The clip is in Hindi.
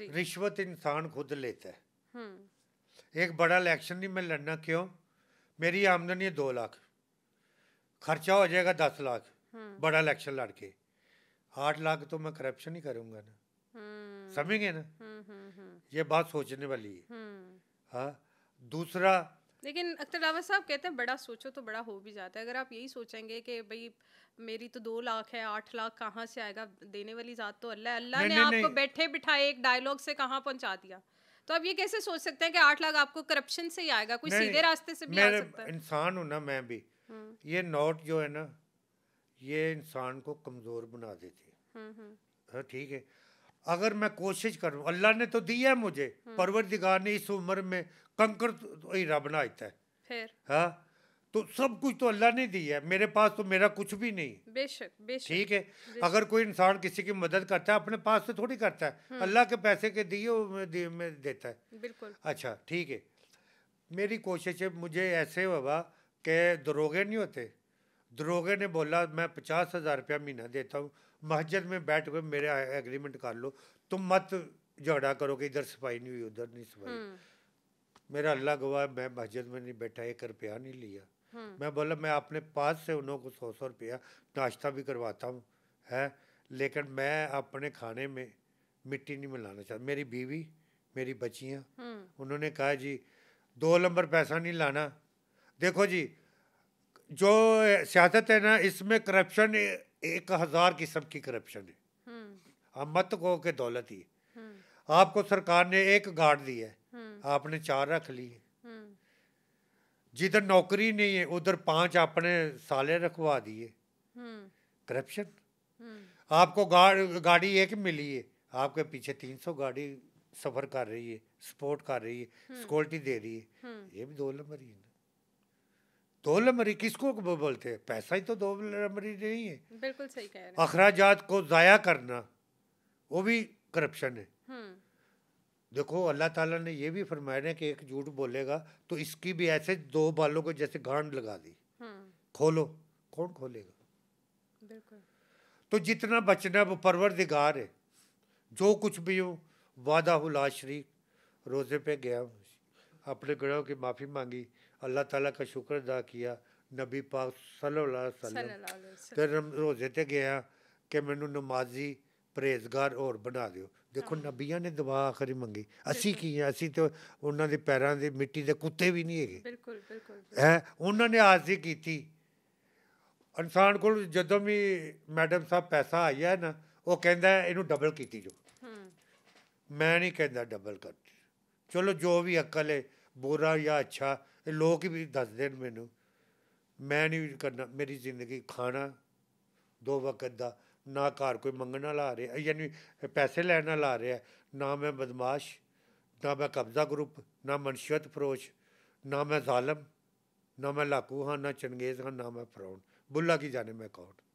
रिश्वत इंसान खुद लेता है हम्म। एक बड़ा इलेक्शन नहीं मैं लड़ना क्यों मेरी आमदनी है दो लाख खर्चा हो जाएगा दस लाख हम्म। बड़ा इलेक्शन लड़ के आठ लाख तो मैं करप्शन ही करूंगा ना हम्म। समझेंगे ना ये बात सोचने वाली है हाँ दूसरा लेकिन अख्तर रावत साहब कहते हैं बड़ा सोचो तो बड़ा हो भी जाता है अगर आप यही सोचेंगे कि भाई मेरी तो दो लाख है आठ लाख कहाँ से आएगा देने वाली जात तो अल्लाह अल्लाह ने आपको बैठे बिठाए एक डायलॉग से कहाँ पहुँचा दिया तो आप ये कैसे सोच सकते हैं कि आठ लाख आपको करप्शन से ही आएगा कोई सीधे रास्ते से भी आ सकता है इंसान हूँ ना मैं भी हम्म। ये नोट जो है ना ये इंसान को कमज़ोर बना देते हैं हम्म, हम्म। हाँ, ठीक है अगर मैं कोशिश करूँ अल्लाह ने तो दी है मुझे हम्म। परवरदिगार ने इस उम्र में कंकर तो, तो बना बनाता है हाँ तो सब कुछ तो अल्लाह ने दी है मेरे पास तो मेरा कुछ भी नहीं बेशक बेशक ठीक है अगर कोई इंसान किसी की मदद करता है अपने पास से थोड़ी करता है हम्म। अल्लाह के पैसे के दिए दे, में देता है बिल्कुल अच्छा ठीक है मेरी कोशिश है मुझे ऐसे बाबा के दरोगे नहीं होते दरोगे ने बोला मैं पचास हज़ार रुपया महीना देता हूँ मस्जिद में बैठ कर मेरा एग्रीमेंट कर लो तुम मत झगड़ा करो कि इधर सफाई नहीं हुई उधर नहीं सफाई हम्म। मेरा अल्लाह गवाह मैं मस्जिद में नहीं बैठा एक रुपया नहीं लिया हम्म। मैं बोला मैं अपने पास से उन्होंने को सौ सौ रुपया नाश्ता भी करवाता हूँ है लेकिन मैं अपने खाने में मिट्टी नहीं मिलाना चाहता मेरी बीवी मेरी बच्चियाँ हम्म। उन्होंने कहा जी दो नंबर पैसा नहीं लाना देखो जी जो सियासत है ना इसमें करप्शन एक हज़ार किस्म की करप्शन है हम हम्म। मत कहो के दौलत ही हम्म। आपको सरकार ने एक गार्ड दी है हम्म। आपने चार रख ली है जिधर नौकरी नहीं है उधर पांच अपने साले रखवा दिए करप्शन आपको गाड़ गाड़ी एक मिली है आपके पीछे तीन सौ गाड़ी सफ़र कर रही है सपोर्ट कर रही है सिक्योरिटी दे रही है ये भी दो नंबर ही है दो लमरी किसको बोलते हैं पैसा ही तो दो लमरी नहीं है बिल्कुल सही कह रहे हैं अखराजात को ज़ाया करना वो भी करप्शन है हम्म। देखो अल्लाह ताला ने ये भी फरमाया है कि एक झूठ बोलेगा तो इसकी भी ऐसे दो बालों को जैसे गांड लगा दी हम्म। खोलो कौन खोलेगा तो जितना बचना वो परवर दिगार है जो कुछ भी हो वादा हुला शरीक रोज़े पे गया हूँ अपने गुनाहों की माफ़ी मांगी अल्लाह ताला का शुक्र अदा किया नबी पाक सल्लाम फिर रोजे ते गया कि मैं नमाजी परहेजगार और बना दो देखो हाँ। नबिया ने दवा आखरी मंगी असी की है असी तो उन्होंने पैरों के मिट्टी के कुत्ते भी नहीं है है उन्होंने आज ही की इंसान को जो भी मैडम साहब पैसा आई है ना वह कहें इन डबल की जो मैं नहीं कहता डबल करती चलो जो भी अकल है बुरा या अच्छा लोग भी दसते हैं मैनू मैं नहीं करना मेरी जिंदगी खाना दो वक्त का ना घर कोई मंगना ला रहा है यानी पैसे लैना ला रहा ना मैं बदमाश ना मैं कब्जा ग्रुप ना मनशियत फरोश ना मैं जालम ना मैं लाकू हाँ ना चंगेज हाँ ना मैं फरौन बुला की जाने मैं कौन